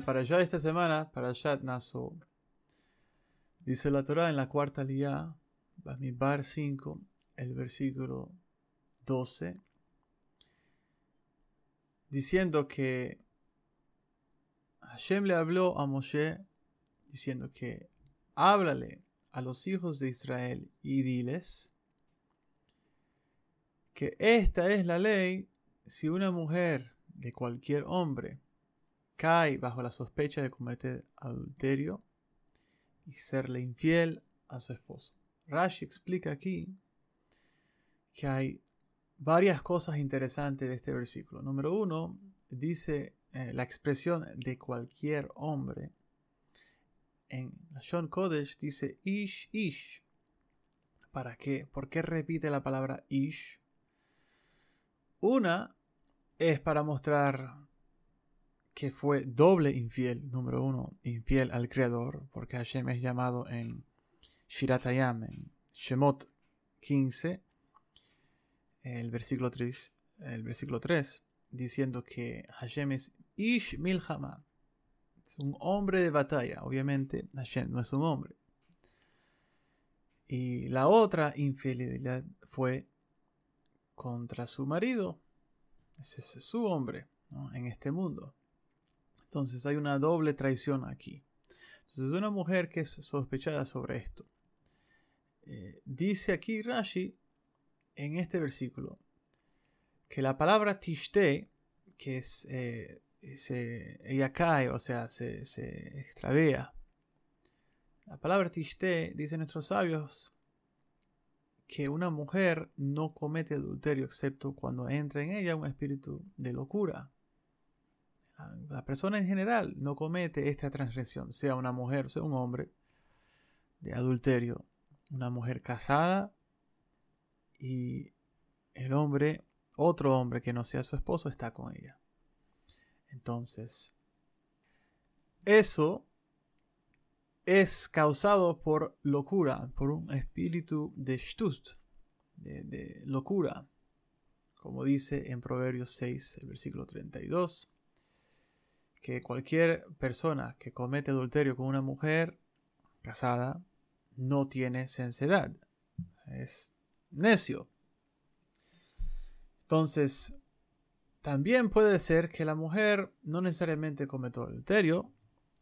para ya esta semana, allá Naso, dice la Torah en la cuarta mi Bamibar 5, el versículo 12, diciendo que Hashem le habló a Moshe diciendo que háblale a los hijos de Israel y diles que esta es la ley si una mujer de cualquier hombre cae bajo la sospecha de cometer adulterio y serle infiel a su esposo. Rashi explica aquí que hay varias cosas interesantes de este versículo. Número uno, dice eh, la expresión de cualquier hombre. En la Shon Kodesh dice ish ish. ¿Para qué? ¿Por qué repite la palabra ish? Una es para mostrar que fue doble infiel, número uno, infiel al Creador, porque Hashem es llamado en Shiratayam, en Shemot 15, el versículo 3, el versículo diciendo que Hashem es Ish Milhama, es un hombre de batalla, obviamente Hashem no es un hombre. Y la otra infidelidad fue contra su marido, ese es su hombre en este mundo. Entonces hay una doble traición aquí. Entonces una mujer que es sospechada sobre esto. Eh, dice aquí Rashi en este versículo que la palabra tishte, que es eh, se, ella cae, o sea, se, se extravía. La palabra tishte, dice nuestros sabios, que una mujer no comete adulterio excepto cuando entra en ella un espíritu de locura la persona en general no comete esta transgresión, sea una mujer, o sea un hombre, de adulterio, una mujer casada y el hombre, otro hombre que no sea su esposo, está con ella. Entonces, eso es causado por locura, por un espíritu de shtust, de, locura, como dice en Proverbios 6, el versículo 32 que cualquier persona que comete adulterio con una mujer casada no tiene sensedad. Es necio. Entonces, también puede ser que la mujer no necesariamente cometió adulterio,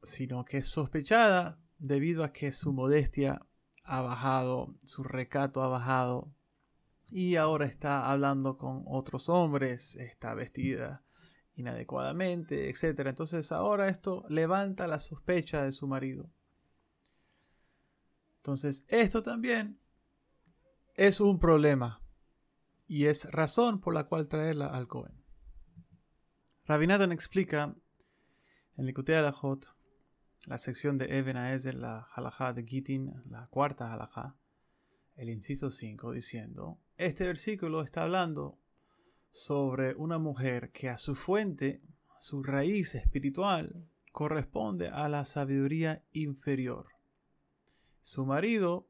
sino que es sospechada debido a que su modestia ha bajado, su recato ha bajado y ahora está hablando con otros hombres, está vestida inadecuadamente, etc. Entonces ahora esto levanta la sospecha de su marido. Entonces esto también es un problema y es razón por la cual traerla al Cohen. Rabinathan explica en Likutei hot la sección de Eben de la halajá de Gitin, la cuarta halajá, el inciso 5, diciendo, este versículo está hablando sobre una mujer que a su fuente, su raíz espiritual, corresponde a la sabiduría inferior. Su marido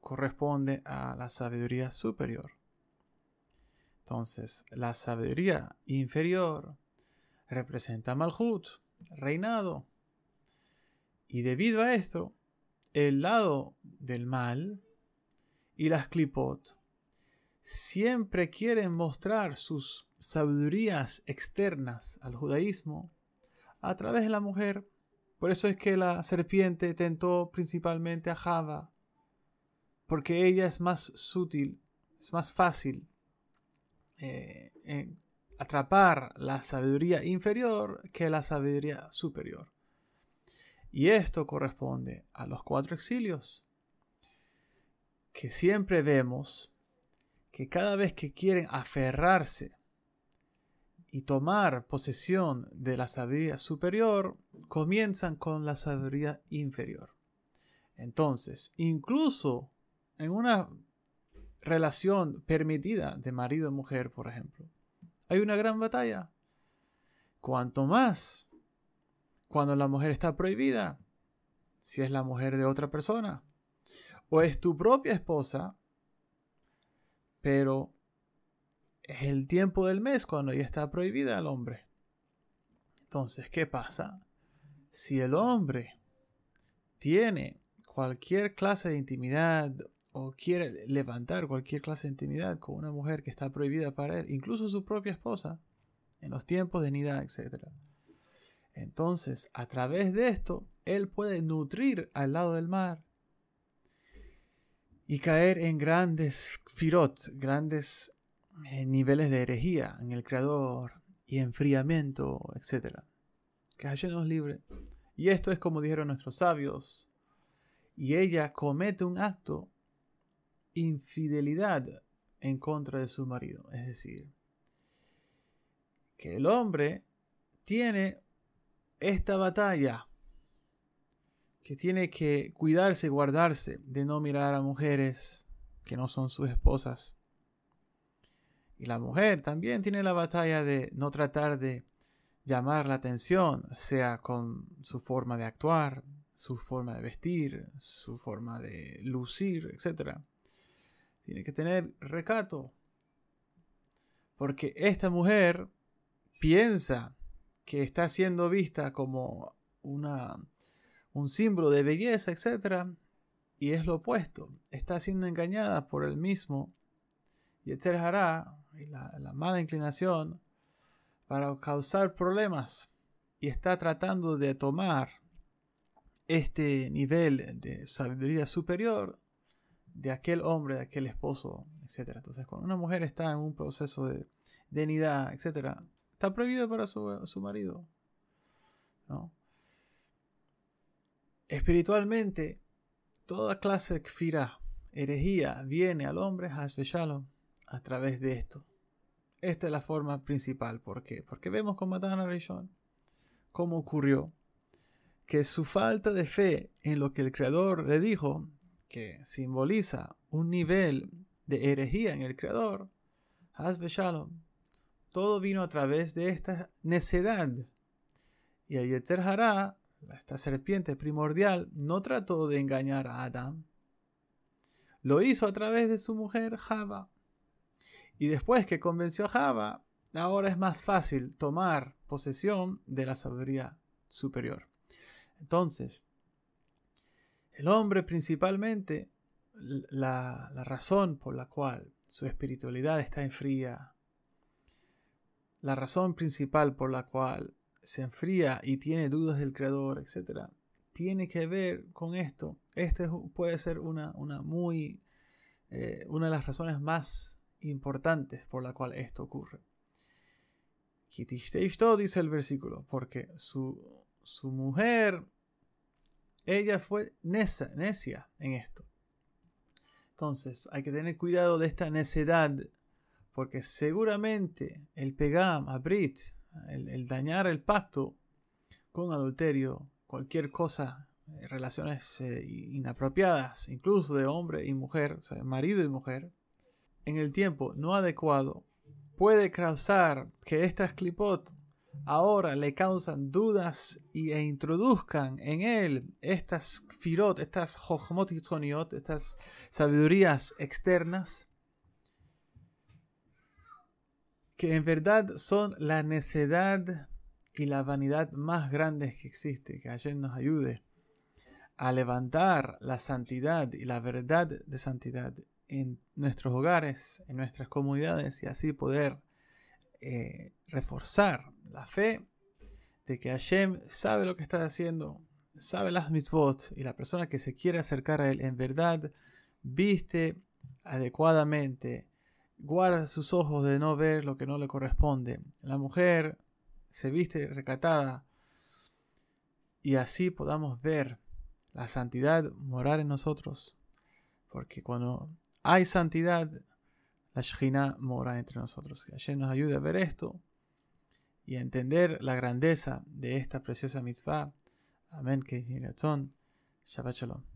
corresponde a la sabiduría superior. Entonces, la sabiduría inferior representa Malhut, reinado. Y debido a esto, el lado del mal y las clipot siempre quieren mostrar sus sabidurías externas al judaísmo a través de la mujer. Por eso es que la serpiente tentó principalmente a Java, porque ella es más sutil, es más fácil eh, atrapar la sabiduría inferior que la sabiduría superior. Y esto corresponde a los cuatro exilios, que siempre vemos que cada vez que quieren aferrarse y tomar posesión de la sabiduría superior, comienzan con la sabiduría inferior. Entonces, incluso en una relación permitida de marido-mujer, por ejemplo, hay una gran batalla. Cuanto más cuando la mujer está prohibida, si es la mujer de otra persona, o es tu propia esposa, pero es el tiempo del mes cuando ya está prohibida al hombre. Entonces, ¿qué pasa? Si el hombre tiene cualquier clase de intimidad o quiere levantar cualquier clase de intimidad con una mujer que está prohibida para él, incluso su propia esposa, en los tiempos de nida, etc. Entonces, a través de esto, él puede nutrir al lado del mar y caer en grandes firot, grandes eh, niveles de herejía en el creador y enfriamiento, etc. Que Hashem nos libre. Y esto es como dijeron nuestros sabios. Y ella comete un acto infidelidad en contra de su marido. Es decir, que el hombre tiene esta batalla que tiene que cuidarse, guardarse de no mirar a mujeres que no son sus esposas. Y la mujer también tiene la batalla de no tratar de llamar la atención, sea con su forma de actuar, su forma de vestir, su forma de lucir, etc. Tiene que tener recato. Porque esta mujer piensa que está siendo vista como una un símbolo de belleza, etcétera, Y es lo opuesto. Está siendo engañada por el mismo y etcétera hará la, mala inclinación para causar problemas y está tratando de tomar este nivel de sabiduría superior de aquel hombre, de aquel esposo, etcétera. Entonces, cuando una mujer está en un proceso de denidad, etcétera, está prohibido para su, su marido. ¿no? Espiritualmente, toda clase de kfirah, herejía, viene al hombre, Shalom, a través de esto. Esta es la forma principal. ¿Por qué? Porque vemos con Matana cómo ocurrió que su falta de fe en lo que el Creador le dijo, que simboliza un nivel de herejía en el Creador, Shalom, todo vino a través de esta necedad. Y el Yetzer Hará esta serpiente primordial, no trató de engañar a Adán. Lo hizo a través de su mujer Java. Y después que convenció a Java, ahora es más fácil tomar posesión de la sabiduría superior. Entonces, el hombre principalmente, la, razón por la cual su espiritualidad está en fría, la razón principal por la cual se enfría y tiene dudas del creador, etc. Tiene que ver con esto. Esta puede ser una, una muy, eh, una de las razones más importantes por la cual esto ocurre. esto dice el versículo, porque su, su mujer, ella fue necia, necia en esto. Entonces hay que tener cuidado de esta necedad, porque seguramente el Pegam, Brit el, dañar el pacto con adulterio, cualquier cosa, eh, relaciones eh, inapropiadas, incluso de hombre y mujer, o sea, marido y mujer, en el tiempo no adecuado, puede causar que estas clipot ahora le causan dudas y, e introduzcan en él estas firot, estas jochmot estas sabidurías externas que en verdad son la necedad y la vanidad más grandes que existe. Que Hashem nos ayude a levantar la santidad y la verdad de santidad en nuestros hogares, en nuestras comunidades y así poder eh, reforzar la fe de que Hashem sabe lo que está haciendo, sabe las mitzvot y la persona que se quiere acercar a él en verdad viste adecuadamente guarda sus ojos de no ver lo que no le corresponde. La mujer se viste recatada y así podamos ver la santidad morar en nosotros. Porque cuando hay santidad, la Shekhinah mora entre nosotros. Que ayer nos ayude a ver esto y a entender la grandeza de esta preciosa mitzvah. Amén, que Shabbat Shalom.